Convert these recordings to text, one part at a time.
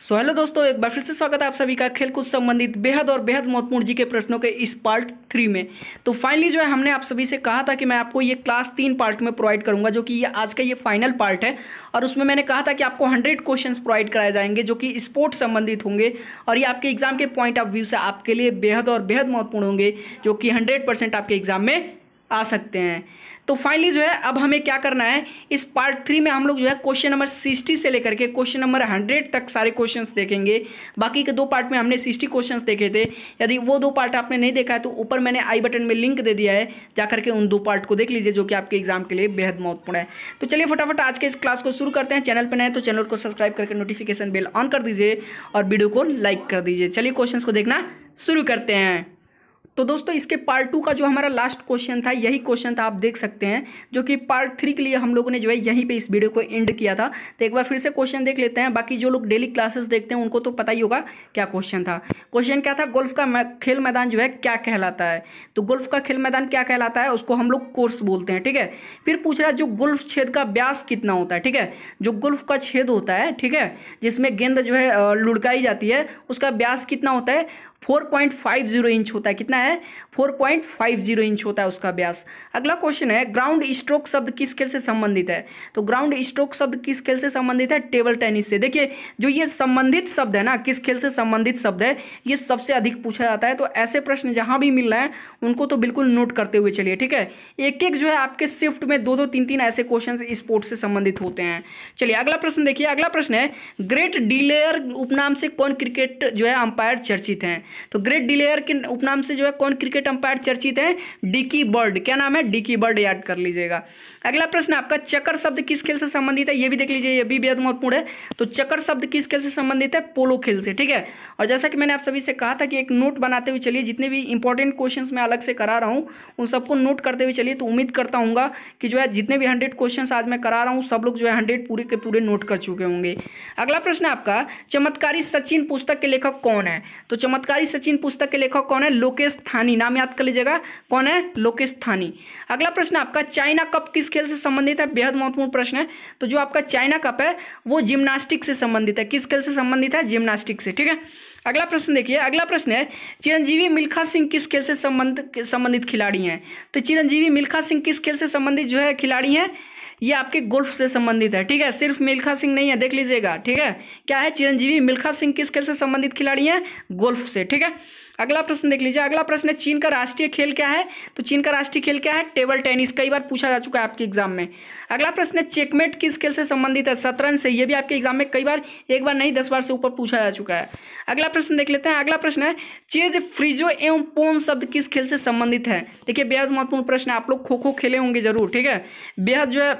so hello दोस्तों एक बार फिर से स्वागत है आप सभी का खेलकूद संबंधित बेहद और बेहद महत्वपूर्ण जी के प्रश्नों के इस पार्ट थ्री में तो फाइनली जो है हमने आप सभी से कहा था कि मैं आपको ये क्लास तीन पार्ट में प्रोवाइड करूंगा जो कि ये आज का ये फाइनल पार्ट है और उसमें मैंने कहा था कि आपको हंड्रेड क्वेश्चन प्रोवाइड कराए जाएंगे जो कि स्पोर्ट्स संबंधित होंगे और ये आपके एग्जाम के पॉइंट ऑफ व्यू से आपके लिए बेहद और बेहद महत्वपूर्ण होंगे जो कि हंड्रेड आपके एग्जाम में आ सकते हैं तो फाइनली जो है अब हमें क्या करना है इस पार्ट थ्री में हम लोग जो है क्वेश्चन नंबर सिक्सटी से लेकर के क्वेश्चन नंबर हंड्रेड तक सारे क्वेश्चन देखेंगे बाकी के दो पार्ट में हमने सिक्सटी क्वेश्चन देखे थे यदि वो दो पार्ट आपने नहीं देखा है तो ऊपर मैंने आई बटन में लिंक दे दिया है जाकर के उन दो पार्ट को देख लीजिए जो कि आपके एग्जाम के लिए बेहद महत्वपूर्ण है तो चलिए फटाफट आज के इस क्लास को शुरू करते हैं चैनल पर नए तो चैनल को सब्सक्राइब करके नोटिफिकेशन बिल ऑन कर दीजिए और वीडियो को लाइक कर दीजिए चलिए क्वेश्चन को देखना शुरू करते हैं तो दोस्तों इसके पार्ट टू का जो हमारा लास्ट क्वेश्चन था यही क्वेश्चन था आप देख सकते हैं जो कि पार्ट थ्री के लिए हम लोगों ने जो है यहीं पे इस वीडियो को एंड किया था तो एक बार फिर से क्वेश्चन देख लेते हैं बाकी जो लोग डेली क्लासेस देखते हैं उनको तो पता ही होगा क्या क्वेश्चन था क्वेश्चन क्या था गोल्फ का खेल मैदान जो है क्या कहलाता है तो गोल्फ का खेल मैदान क्या कहलाता है उसको हम लोग कोर्स बोलते हैं ठीक है फिर पूछ रहा है जो गोल्फ छेद का व्यास कितना होता है ठीक है जो गोल्फ का छेद होता है ठीक है जिसमें गेंद जो है लुड़काई जाती है उसका व्यास कितना होता है 4.50 इंच होता है कितना है 4.50 इंच होता है उसका व्यास अगला क्वेश्चन है ग्राउंड स्ट्रोक शब्द किस खेल से संबंधित है तो ग्राउंड स्ट्रोक शब्द किस खेल से संबंधित है टेबल टेनिस से देखिए जो ये संबंधित शब्द है ना किस खेल से संबंधित शब्द है ये सबसे अधिक पूछा जाता है तो ऐसे प्रश्न जहाँ भी मिल रहे हैं उनको तो बिल्कुल नोट करते हुए चलिए ठीक है एक एक जो है आपके शिफ्ट में दो दो तीन तीन ऐसे क्वेश्चन स्पोर्ट्स से संबंधित होते हैं चलिए अगला प्रश्न देखिए अगला प्रश्न है ग्रेट डीलेयर उपनाम से कौन क्रिकेट जो है अंपायर चर्चित हैं तो ग्रेट डिलेयर के उपनाम से जो है कौन क्रिकेट अंपायर चर्चित है डिकी बर्ड क्या नाम है डिकी बर्ड याद कर लीजिएगा अगला प्रश्न आपका चक्कर शब्द किस खेल से संबंधित है ये भी देख लीजिए ये भी बेहद महत्वपूर्ण है तो चक्कर शब्द किस खेल से संबंधित है पोलो खेल से ठीक है और जैसा कि मैंने आप सभी से कहा था कि एक नोट बनाते हुए चलिए जितने भी इंपॉर्टेंट क्वेश्चन मैं अलग से करा रहा हूँ उन सबको नोट करते हुए चलिए तो उम्मीद करता हूँ कि जो है जितने भी हंड्रेड क्वेश्चन आज मैं करा रहा हूँ सब लोग जो है हंड्रेड पूरे के पूरे नोट कर चुके होंगे अगला प्रश्न आपका चमत्कारी सचिन पुस्तक के लेखक कौन है तो चमत्कार बिहारी सचिन पुस्तक के लेखक कौन है लोकेश थानी नाम याद कर लीजिएगा कौन है लोकेश थानी अगला प्रश्न आपका चाइना कप किस खेल से संबंधित है बेहद महत्वपूर्ण प्रश्न है तो जो आपका चाइना कप है वो जिम्नास्टिक से संबंधित है किस खेल से संबंधित है जिम्नास्टिक से ठीक है अगला प्रश्न देखिए अगला प्रश्न है चिरंजीवी मिल्खा सिंह किस खेल से संबंध संबंधित खिलाड़ी हैं तो चिरंजीवी मिल्खा सिंह किस खेल से संबंधित जो है खिलाड़ी हैं ये आपके गोल्फ से संबंधित है ठीक है सिर्फ मिल्खा सिंह नहीं है देख लीजिएगा ठीक है क्या है चिरंजीवी मिल्खा सिंह किस खेल से संबंधित खिलाड़ी हैं गोल्फ से ठीक है अगला प्रश्न देख लीजिए अगला प्रश्न है चीन का राष्ट्रीय खेल क्या है तो चीन का राष्ट्रीय खेल क्या है टेबल टेनिस कई बार पूछा जा चुका है आपके एग्जाम में अगला प्रश्न है चेकमेट किस खेल से संबंधित है शतरंज से ये भी आपके एग्जाम में कई बार एक बार नहीं दस बार से ऊपर पूछा जा चुका है अगला प्रश्न देख लेते हैं अगला प्रश्न है चेज फ्रिजो एवं पोन शब्द किस खेल से संबंधित है देखिए बेहद महत्वपूर्ण प्रश्न है आप लोग खो खो खेले होंगे जरूर ठीक है बेहद जो है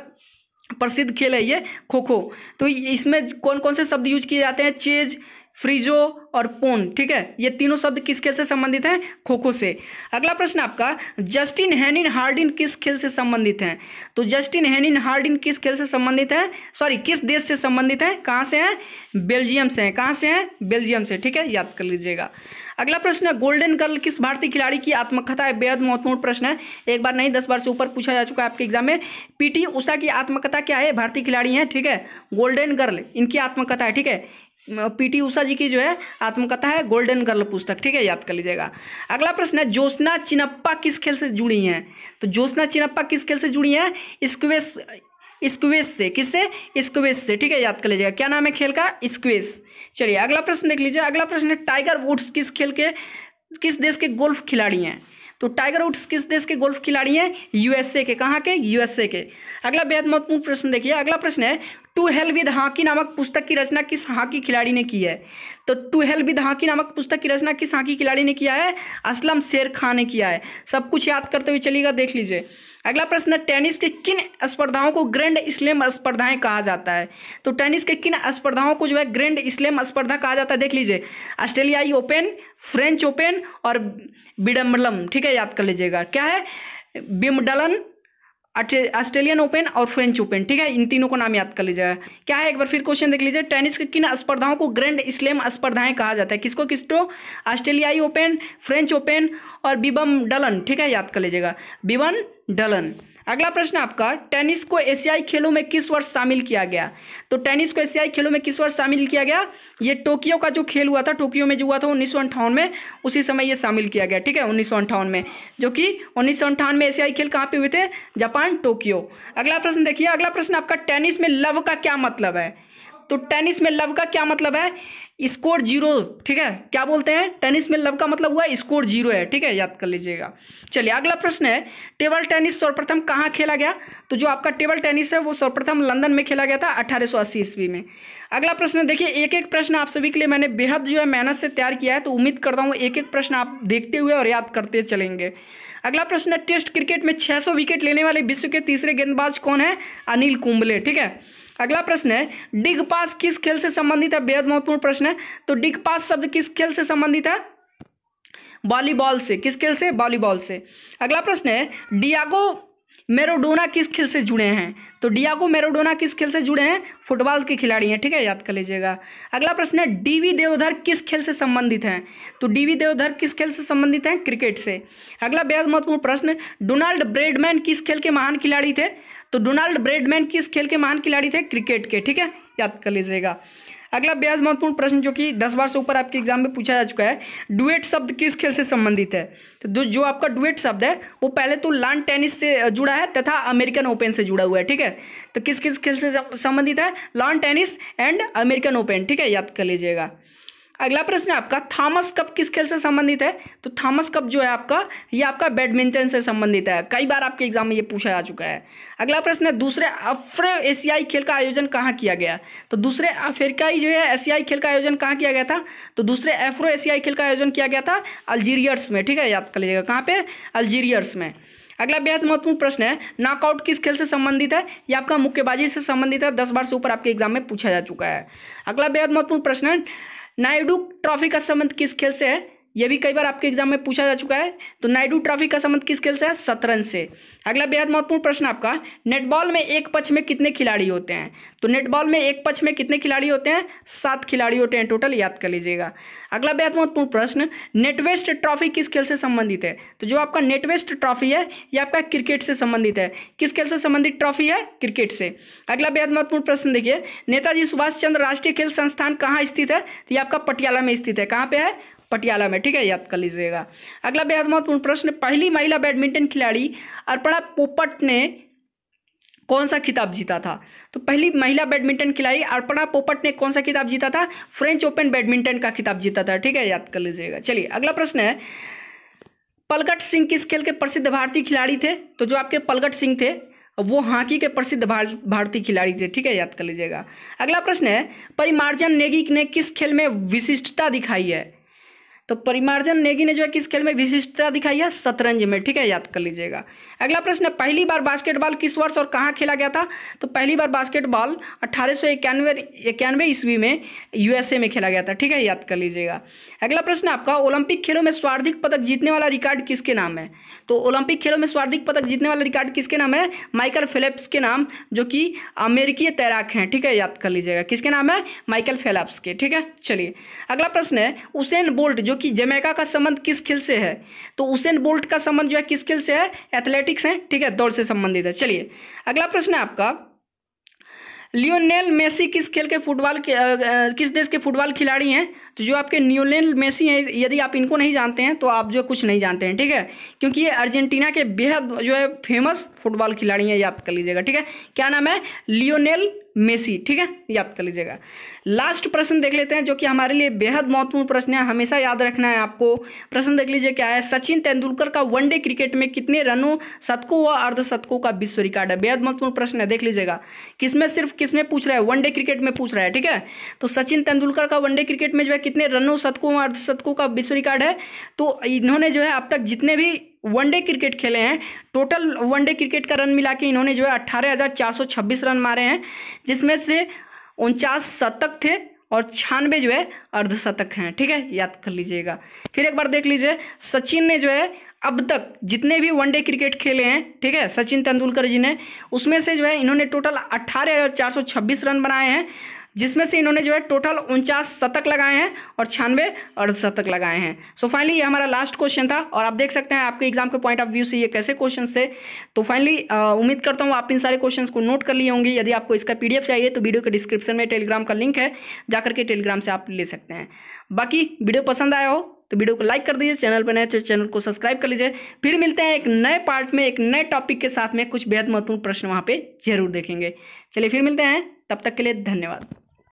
प्रसिद्ध खेल है ये खो खो तो इसमें कौन कौन से शब्द यूज किए जाते हैं चेज फ्रिजो और पोन ठीक है ये तीनों शब्द किस खेल से संबंधित हैं खो खो से अगला प्रश्न आपका जस्टिन हैनिन हार्डिन किस खेल से संबंधित हैं तो जस्टिन हैनिन हार्डिन किस खेल से संबंधित है सॉरी किस देश से संबंधित है कहाँ से हैं बेल्जियम से हैं कहाँ से हैं बेल्जियम से ठीक है याद कर लीजिएगा अगला प्रश्न है गोल्डन गर्ल किस भारतीय खिलाड़ी की आत्मकथा है बेहद महत्वपूर्ण प्रश्न है एक बार नहीं दस बार से ऊपर पूछा जा चुका है आपके एग्जाम में पीटी उषा की आत्मकथा क्या है भारतीय खिलाड़ी हैं ठीक है गोल्डन गर्ल इनकी आत्मकथा है ठीक है पीटी उषा जी की जो है आत्मकथा है गोल्डन गर्ल पुस्तक ठीक है याद कर लीजिएगा अगला प्रश्न है ज्योत्ना चिनप्पा किस खेल से जुड़ी हैं तो ज्योत्ना चिनप्पा किस खेल से जुड़ी हैं स्क्वेस स्क्वेस से किससे स्क्वेस से ठीक है याद कर लीजिएगा क्या नाम है खेल का स्क्वेस चलिए अगला प्रश्न देख लीजिए अगला प्रश्न है टाइगर वुड्स किस खेल के किस देश के गोल्फ खिलाड़ी हैं तो टाइगर वुड्स किस देश के गोल्फ खिलाड़ी हैं यूएसए के कहाँ के यूएसए के अगला बेहद महत्वपूर्ण प्रश्न देखिए अगला प्रश्न है टू हेल विद हॉकी नामक पुस्तक की रचना किस हॉकी खिलाड़ी ने की है तो टू हेल विद हॉकी नामक पुस्तक की रचना किस हॉकी खिलाड़ी ने किया है असलम शेर खां ने किया है सब कुछ याद करते हुए चलिएगा देख लीजिए अगला प्रश्न है टेनिस के किन स्पर्धाओं को ग्रैंड स्लेम स्पर्धाएं कहा जाता है तो टेनिस के किन स्पर्धाओं को जो है ग्रैंड स्लेम स्पर्धा कहा जाता है देख लीजिए ऑस्ट्रेलियाई ओपन फ्रेंच ओपन और बिडम्बलम ठीक है याद कर लीजिएगा क्या है बिमडलन ऑस्ट्रेलियन ओपन और फ्रेंच ओपन ठीक है इन तीनों को नाम याद कर लीजिएगा क्या है एक बार फिर क्वेश्चन देख लीजिए टेनिस के किन स्पर्धाओं को ग्रैंड स्लेम स्पर्धाएं कहा जाता है किसको किसको ऑस्ट्रेलियाई ओपन फ्रेंच ओपन और बिबम डलन ठीक है याद कर लीजिएगा बिबन डलन अगला प्रश्न आपका टेनिस को एशियाई खेलों में किस वर्ष शामिल किया गया तो टेनिस को एशियाई खेलों में किस वर्ष शामिल किया गया ये टोक्यो का जो खेल हुआ था टोक्यो में जो हुआ था उन्नीस में उसी समय ये शामिल किया गया ठीक है उन्नीस में जो कि उन्नीस में एशियाई खेल कहाँ पे हुए थे जापान टोक्यो अगला प्रश्न देखिए अगला प्रश्न आपका टेनिस में लव का क्या मतलब है तो टेनिस में लव का क्या मतलब है स्कोर जीरो ठीक है क्या बोलते हैं टेनिस में लव का मतलब हुआ स्कोर जीरो है ठीक है याद कर लीजिएगा चलिए अगला प्रश्न है टेबल टेनिस सर्वप्रथम कहाँ खेला गया तो जो आपका टेबल टेनिस है वो सर्वप्रथम लंदन में खेला गया था अठारह सौ अस्सी ईस्वी में अगला प्रश्न देखिए एक एक प्रश्न आप सभी के लिए मैंने बेहद जो है मेहनत से तैयार किया है तो उम्मीद करता हूँ एक एक प्रश्न आप देखते हुए और याद करते चलेंगे अगला प्रश्न है टेस्ट क्रिकेट में सौ विकेट लेने वाले विश्व के तीसरे गेंदबाज कौन है अनिल कुंबले ठीक है अगला प्रश्न है डिग पास किस खेल से संबंधित है बेहद महत्वपूर्ण प्रश्न है तो डिग पास शब्द किस खेल से संबंधित है वॉलीबॉल से किस खेल से वॉलीबॉल से अगला प्रश्न है डियागो मेरोडोना किस खेल से जुड़े हैं तो डियागो मेरोडोना किस खेल से जुड़े हैं फुटबॉल के खिलाड़ी हैं ठीक है याद कर लीजिएगा अगला प्रश्न है डीवी देवधर किस खेल से संबंधित हैं तो डीवी देवधर किस खेल से संबंधित हैं क्रिकेट से अगला बेहद महत्वपूर्ण प्रश्न डोनाल्ड ब्रेडमैन किस खेल के महान खिलाड़ी थे तो डोनाल्ड ब्रेडमैन किस खेल के महान खिलाड़ी थे क्रिकेट के ठीक है याद कर लीजिएगा अगला बेहद महत्वपूर्ण प्रश्न जो कि दस बार से ऊपर आपके एग्जाम में पूछा जा चुका है डुएट शब्द किस खेल से संबंधित है तो जो आपका डुएट शब्द है वो पहले तो लान टेनिस से जुड़ा है तथा अमेरिकन ओपन से जुड़ा हुआ है ठीक है तो किस किस खेल से संबंधित है lawn tennis and American Open ठीक है याद कर लीजिएगा अगला प्रश्न आपका थॉमस कप किस खेल से संबंधित है तो थॉमस कप जो है आपका ये आपका बैडमिंटन से संबंधित है कई बार आपके एग्जाम में ये पूछा जा चुका है अगला प्रश्न है दूसरे अफ्रो एशियाई खेल का आयोजन कहाँ किया गया तो दूसरे अफ्रीकाई जो है एशियाई खेल का आयोजन कहाँ किया गया था तो दूसरे एफ्रो एशियाई खेल का आयोजन किया गया था अल्जीरियर्स में ठीक है याद कर लीजिएगा कहाँ पे अल्जीरियर्स में अगला बेहद महत्वपूर्ण प्रश्न है नॉकआउट किस खेल से संबंधित है यह आपका मुक्केबाजी से संबंधित है दस बार से ऊपर आपके एग्जाम में पूछा जा चुका है अगला बेहद महत्वपूर्ण प्रश्न है नायडू ट्रॉफी का संबंध किस खेल से है यह भी कई बार आपके एग्जाम में पूछा जा चुका है तो नायडू ट्रॉफी का संबंध किस खेल से है शतरंज से अगला बेहद महत्वपूर्ण प्रश्न आपका नेटबॉल में एक पक्ष में कितने खिलाड़ी होते हैं तो नेटबॉल में एक पक्ष में कितने खिलाड़ी होते हैं सात खिलाड़ी होते हैं टोटल याद कर लीजिएगा अगला बेहद महत्वपूर्ण प्रश्न नेटवेस्ट ट्रॉफी किस खेल से संबंधित है तो जो आपका नेटवेस्ट ट्रॉफी है यह आपका क्रिकेट से संबंधित है किस खेल से संबंधित ट्रॉफी है क्रिकेट से अगला बेहद महत्वपूर्ण प्रश्न देखिए नेताजी सुभाष चंद्र राष्ट्रीय खेल संस्थान कहाँ स्थित है तो ये आपका पटियाला में स्थित है कहाँ पे है पटियाला में ठीक है याद कर लीजिएगा अगला बेहद महत्वपूर्ण प्रश्न पहली महिला बैडमिंटन खिलाड़ी अर्पणा पोपट ने कौन सा खिताब जीता था तो पहली महिला बैडमिंटन खिलाड़ी अर्पणा पोपट ने कौन सा खिताब जीता था फ्रेंच ओपन बैडमिंटन का खिताब जीता था ठीक है याद कर लीजिएगा चलिए अगला प्रश्न है पलगट सिंह किस खेल के प्रसिद्ध भारतीय खिलाड़ी थे तो जो आपके पलगट सिंह थे वो हॉकी के प्रसिद्ध भारतीय खिलाड़ी थे ठीक है याद कर लीजिएगा अगला प्रश्न है परिमार्जन नेगी ने किस खेल में विशिष्टता दिखाई है तो परिमार्जन नेगी ने जो है किस खेल में विशिष्टता दिखाई है शतरंज में ठीक है याद कर लीजिएगा अगला प्रश्न है पहली बार बास्केटबॉल किस वर्ष और कहाँ खेला गया था तो पहली बार बास्केटबॉल अट्ठारह सौ इक्यानवे इक्यानवे ईस्वी में यूएसए में खेला गया था ठीक है याद कर लीजिएगा अगला प्रश्न आपका ओलंपिक खेलों में स्वार्धिक पदक जीतने वाला रिकॉर्ड किसके नाम है तो ओलंपिक खेलों में स्वार्धिक पदक जीतने वाला रिकॉर्ड किसके नाम है माइकल फिलिप्स के नाम जो कि अमेरिकी तैराक हैं ठीक है याद कर लीजिएगा किसके नाम है माइकल फिलिप्स के ठीक है चलिए अगला प्रश्न है उसेन बोल्ट जो कि जमैका का संबंध किस खेल से है तो उसेन बोल्ट का संबंध जो है किस खेल से है एथलेटिक्स है ठीक है दौड़ से संबंधित है चलिए अगला प्रश्न है आपका लियोनेल मेसी किस खेल के फुटबॉल के आ, किस देश के फुटबॉल खिलाड़ी हैं तो जो आपके न्यूलेल मेसी हैं यदि आप इनको नहीं जानते हैं तो आप जो कुछ नहीं जानते हैं ठीक है क्योंकि ये अर्जेंटीना के बेहद जो है फेमस फुटबॉल खिलाड़ी हैं याद कर लीजिएगा ठीक है क्या नाम है लियोनेल मेसी ठीक है याद कर लीजिएगा लास्ट प्रश्न देख लेते हैं जो कि हमारे लिए बेहद महत्वपूर्ण प्रश्न है हमेशा याद रखना है आपको प्रश्न देख लीजिए क्या है सचिन तेंदुलकर का वनडे क्रिकेट में कितने रनों शतकों व अर्धशतकों का विश्व रिकॉर्ड है बेहद महत्वपूर्ण प्रश्न है देख लीजिएगा किसमें सिर्फ किसमें पूछ रहा है वनडे क्रिकेट में पूछ रहा है ठीक है तो सचिन तेंदुलकर का वनडे क्रिकेट में जो है कितने रनों शतकों व अर्धशतकों का विश्व रिकॉर्ड है तो इन्होंने जो है अब तक जितने भी वनडे क्रिकेट खेले हैं टोटल वनडे क्रिकेट का रन मिला के इन्होंने जो है अट्ठारह हज़ार चार सौ छब्बीस रन मारे हैं जिसमें से उनचास शतक थे और छियानवे जो है अर्धशतक हैं ठीक है याद कर लीजिएगा फिर एक बार देख लीजिए सचिन ने जो है अब तक जितने भी वनडे क्रिकेट खेले हैं ठीक है सचिन तेंदुलकर जी ने उसमें से जो है इन्होंने टोटल अट्ठारह हज़ार चार सौ छब्बीस रन बनाए हैं जिसमें से इन्होंने जो है टोटल उनचास शतक लगाए हैं और छियानवे अर्धशतक लगाए हैं सो so फाइनली ये हमारा लास्ट क्वेश्चन था और आप देख सकते हैं आपके एग्जाम के पॉइंट ऑफ व्यू से ये कैसे क्वेश्चन थे तो फाइनली उम्मीद करता हूँ आप इन सारे क्वेश्चन को नोट कर लिए होंगे यदि आपको इसका पी चाहिए तो वीडियो के डिस्क्रिप्शन में टेलीग्राम का लिंक है जाकर के टेलीग्राम से आप ले सकते हैं बाकी वीडियो पसंद आया हो तो वीडियो को लाइक कर दीजिए चैनल पर नए तो चैनल को सब्सक्राइब कर लीजिए फिर मिलते हैं एक नए पार्ट में एक नए टॉपिक के साथ में कुछ बेहद महत्वपूर्ण प्रश्न वहाँ पे जरूर देखेंगे चलिए फिर मिलते हैं तब तक के लिए धन्यवाद